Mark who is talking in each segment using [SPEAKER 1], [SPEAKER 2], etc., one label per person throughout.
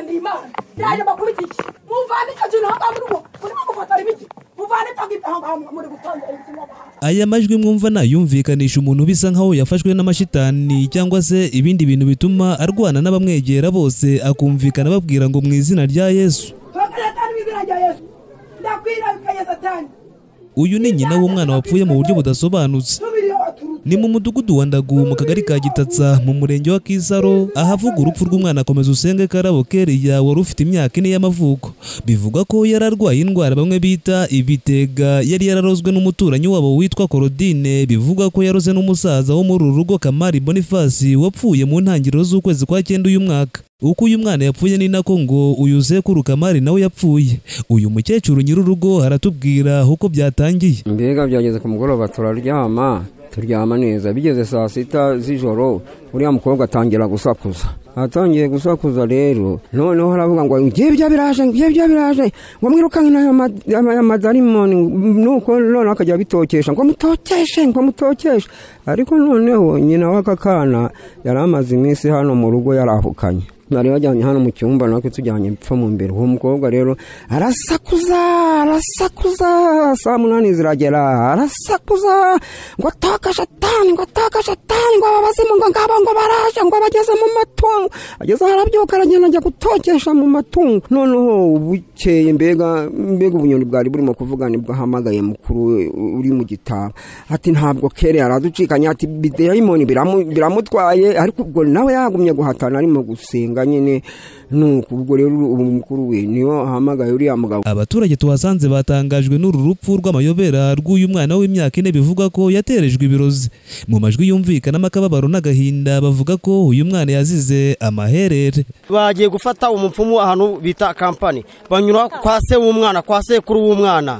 [SPEAKER 1] imana imana yaje makuru muvane icyo kintu aho muri bo murimo gufotora ibiki muvane icyo gito aho ngaho muri gutonda
[SPEAKER 2] aya majwi mwumva nayumvikanisha umuntu bisa nkaho yafashwe n'amashitani cyangwa se ibindi bintu bituma arwana n'abamwegera bose akumvikana babwira ngo mu izina rya yesu uyu ni nyina w'umwana wapfuye mu buryo budasobanutse ni mu mudugudu wa ndagu mu kagari ka gitatsa mu murenge wa kisaro ahavuga urupfu rw'umwana akomeza usenge karabo keriya wari ufite imyaka ine y'amavuko bivugwa ko yari arwaye indwara bamwe bita ibitega yari yararozwe n'umuturanyi wabo witwa korodine bivugwa ko yaroze n'umusaza wo muri uru rugo kamari bonifasi wapfuye mu ntangiriro z'ukwezi kwa cyenda uyu mwaka uko uyu mwana yapfuye ni nako ngo uyu sekuru kamari nawe yapfuye uyu mukecuru nyir'urugo aratubwira uko byatangiye
[SPEAKER 1] mbega byageze ku mugoroba turaryama turyama neza bigeze saa sita z'ijoro uriya mukobwa atangira gusakuza atangiye gusakuza rero noneho haravuga ngo ngiye bya biraje ngiye bya biraje ngo mwirukanke aya madarimoni nuko noneho akajya bitokesha ngo mutokeshe ngo mutokeshe ariko noneho nyina w'aka kana yari amaze iminsi hano mu rugo yarahukanye bari bajyanye hano mu cyumba natwe tujyanye ipfa mu mbere uwo mukobwa rero arasakuza arasakuza saa munani ziragera arasakuza ngo ataka shatani ngo ataka shatani ngo ababazimu ngo ngabo ngo baraje ngo bageze mu matungo ageze aho arabyuka aragenda ajya gutokesha mu matungo noneho bukeye mbega mbega ubunyoni bwari burimo kuvuga nibwo ahamagaye mukuru uri mu gitabo ati ntabwo kere araducikanya ati bideyimoni biramutwaye ariko ubwo nawe yagumye guhatana arimo gusenga amafaranga nyine nuko ubwo rero ubu mukuru we niyo ahamagaye uriya mugabo
[SPEAKER 2] abaturage tuhasanze batangajwe n'uru rupfu rw'amayobera rw'uyu mwana w'imyaka ine bivugwa ko yaterejwe ibirozi mu majwi yumvikana akababaro n'agahinda bavuga ko uyu mwana yazize amaherere
[SPEAKER 1] bagiye gufata umupfumu ahantu bita kampani banyura kwa se w'umwana kwa sekuru w'umwana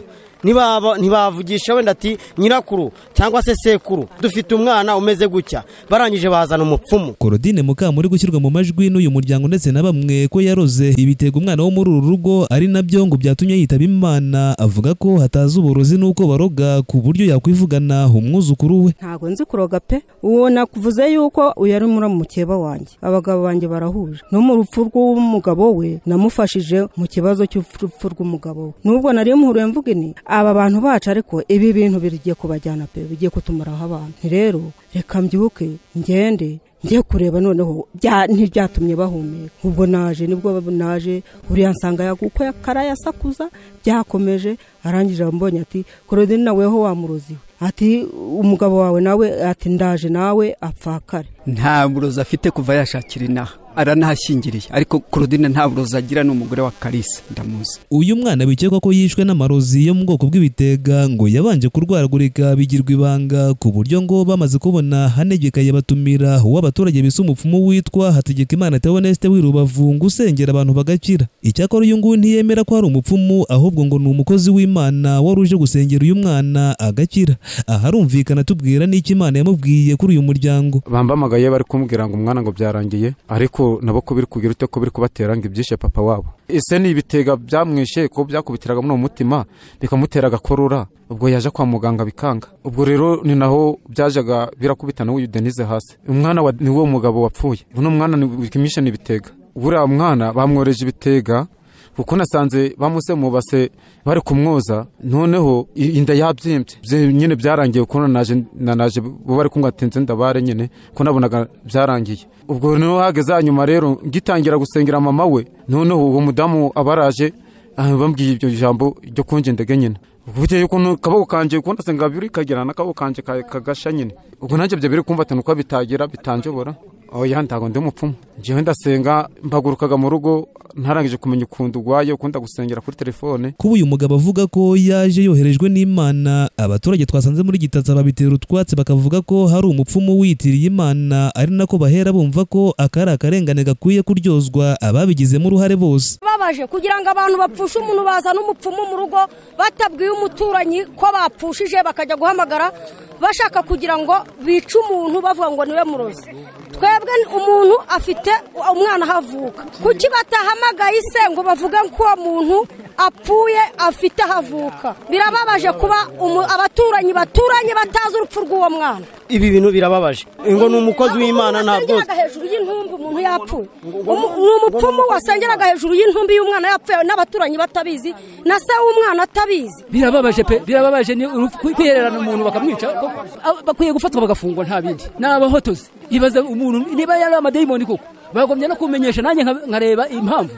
[SPEAKER 1] ntibavugisha wenda ati nyirakuru cyangwa se sekuru dufite umwana umeze gutya barangije bazana umupfumu
[SPEAKER 2] korodine mukama uri gushyirwa mu majwi n'uyu muryango ndetse na bamwe ko yaroze ibitega umwana wo muri uru rugo ari nabyo ngo byatumye yitaba imana avuga ko hatazi uburozi n'uko baroga ku buryo yakwivugana umwuzukuru we
[SPEAKER 1] ntabwo nzi kuroga pe uwo nakuvuze yuko uyu ari muri mukeba wanjye abagabo banjye barahuje no mu rupfu rw'umugabo we namufashije mu kibazo cy'urupfu rw'umugabo we nubwo nari mpuruye mvuga ni?. aba bantu bacu ariko ibi bintu bigiye kubajyana pe bigiye kutumaraho abantu rero reka mbyuke ngende njye kureba noneho ntibyatumye bahumeka ubwo naje nibwo naje uriya nsanga kuko karayasakuza byakomeje arangije mbonye ati korodine naweho wamuroziwe ati umugabo wawe nawe ati ndaje nawe apfakare nta burozi afite kuva yashakira inaha aranahashyingiriye ariko Claudine nta burozi agira n'umugore wa Kalisa ndamuzi
[SPEAKER 2] uyu mwana bikekwa ko yishwe n'amarozi yo mu bwoko bw'ibitega ngo yabanje kurwaragurika bigirwa ibanga ku buryo ngo bamaze kubona hanegekaye batumira uwo abaturage bise umupfumu witwa Hategekimana Theoneste w'irubavu ngo usengera abantu bagakira icyakora uyu nguyu ntiyemera ko ari umupfumu ahubwo ngo ni umukozi w'Imana wari uje gusengera uyu mwana agakira aharumvikana tubwira n'iki Imana yamubwiye kuri uyu muryango
[SPEAKER 3] bambamaga babaye bari kumbwira ngo umwana ngo byarangiye ariko nabo ko biri kugira ute ko biri kubatera ngo ibyishe papa wabo ese ni ibitega byamwishe ko byakubitiraga muri uwo mutima bikamutera agakorora ubwo yaje kwa muganga bikanga ubwo rero ni naho byajaga birakubitana uyu denize hasi umwana ni wo mugabo wapfuye uno mwana wipimisha n'ibitega buriya mwana bamworeje ibitega kuko nasanze bamusemubase bari kumwoza noneho inda yabyimbye nyine byarangiye kuko naje na naje bari kumwatinze ndabare nyine ko nabonaga byarangiye ubwo niho hageze hanyuma rero ngitangira gusengera mama we noneho uwo mudamu abaraje ah, bambwiye ibyo jambo ryo kungendega nyine uburyo ukuntu akaboko kanjye kubona asenga biri kagera n'akaboko kanjye kagasha nyine ubwo nanjye byo biri kumva uko bitagera bitanjobora oya oh, ntabwo ndi umupfumu njyewe ndasenga mbagurukaga mu rugo ntarangije kumenya ukuntu urwaye ukunda gusengera kuri telefone
[SPEAKER 2] kuba uyu mugabo avuga ko yaje yoherejwe n'imana abaturage twasanze muri gitaza babitera utwatsi bakavuga ko hari umupfumu witiriye imana ari nako bahera bumva ko aka akarengane gakwiye kuryozwa ababigizemo uruhare bose
[SPEAKER 1] babaje kugira ngo abantu bapfushe umuntu bazana umupfumu mu rugo batabwiye umuturanyi ko bapfushije bakajya guhamagara bashaka kugira ngo bice umuntu bavuga ngo niwe murozi twebwe umuntu afite umwana ahavuka kuki batahama gahise ngo bavuge ko muntu apfuye afite ahavuka birababaje kuba abaturanyi baturanye batazi urupfu rw'uwo mwana ibi bintu birababaje ngo ni umukozi w'imana ntabwo hejuru y'intumbi umuntu yapfuye ni umupfumu wasengeraga hejuru y'intumbi y'umwana yapfuye n'abaturanyi batabizi na se w'umwana atabizi
[SPEAKER 2] birababaje pe birababaje ni kwihererana umuntu bakamwica bakwiye gufatwa bagafungwa nta bindi ni abahotozi ibaza umuntu niba yari amadayimoni koko bagombye no kumenyesha nanjye
[SPEAKER 1] nkareba impamvu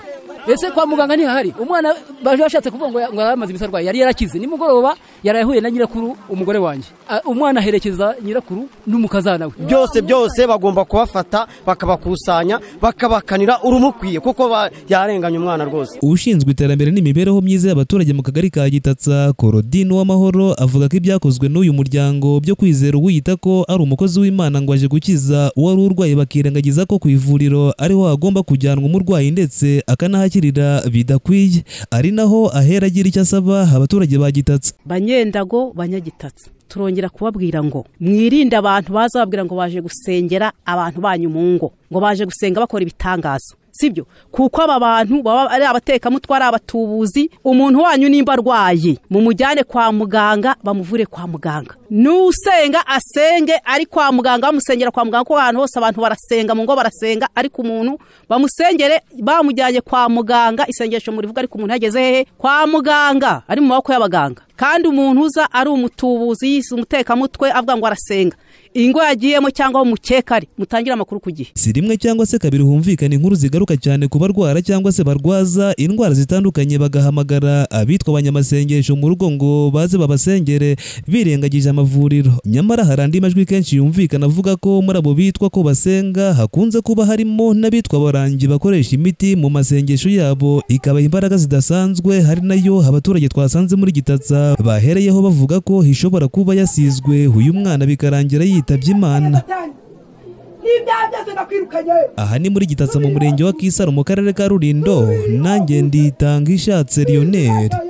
[SPEAKER 1] ese kwa muganga ntihahari umwana baje bashatse kuvuga ngo yaramaze iminsi arwaye yari yarakize nimugoroba yarayahuye na nyirakuru umugore wanjye umwana aherekeza nyirakuru n'umukazana we byose byose bagomba kubafata bakabakusanya bakabakanira urumukwiye kuko yarenganye umwana rwose
[SPEAKER 2] ushinzwe iterambere n'imibereho myiza y'abaturage mu kagari ka gitatsa korodini w'amahoro avuga ko ibyakozwe n'uyu muryango byo kwizera uwiyita ko ari umukozi w'imana ngo aje gukiza uwari urwaye bakirengagiza ko ku ivuriro ariho agomba kujyanwa umurwayi ndetse akanahakira bakirira bidakwiye ari naho ahera agira icyo asaba abaturage ba gitatsi banyendago banyagitatsi turongera kubabwira ngo mwirinde abantu baza ngo baje gusengera abantu banyu mu ngo ngo baje gusenga bakora ibitangazo sibyo kuko aba bantu baba ari abatekamutwe ari abatubuzi umuntu wanyu nimba arwaye mumujyane kwa muganga bamuvure kwa muganga n'usenga asenge ari kwa muganga bamusengera kwa muganga kuko ahantu hose abantu barasenga mu ngo barasenga ariko umuntu bamusengere bamujyanye kwa muganga isengesho murivuga ariko umuntu yageze hehe kwa muganga ari mu maboko y'abaganga kandi umuntu uza ari umutubuzi yise umutekamutwe avuga ngo arasenga ingo yagiyemo cyangwa umukeka ari mutangire amakuru ku gihe si rimwe cyangwa se kabiri humvikana inkuru zigaruka cyane ku barwara cyangwa se barwaza indwara zitandukanye bagahamagara abitwa abanyamasengesho mu rugo ngo baze babasengere birengagije amavuriro nyamara hari andi majwi kenshi yumvikana avuga ko muri abo bitwa ko basenga hakunze kuba harimo n'abitwa barangi bakoresha imiti mu masengesho yabo ikabaha imbaraga zidasanzwe hari nayo abaturage twasanze muri gitatsa bahereyeho bavuga ko ishobora kuba yasizwe uyu mwana bikarangira yitabye imana aha ni muri gitatsa mu murenge wa kisaro mu karere
[SPEAKER 3] ka rurindo nanjye nditanga ishatse lioneri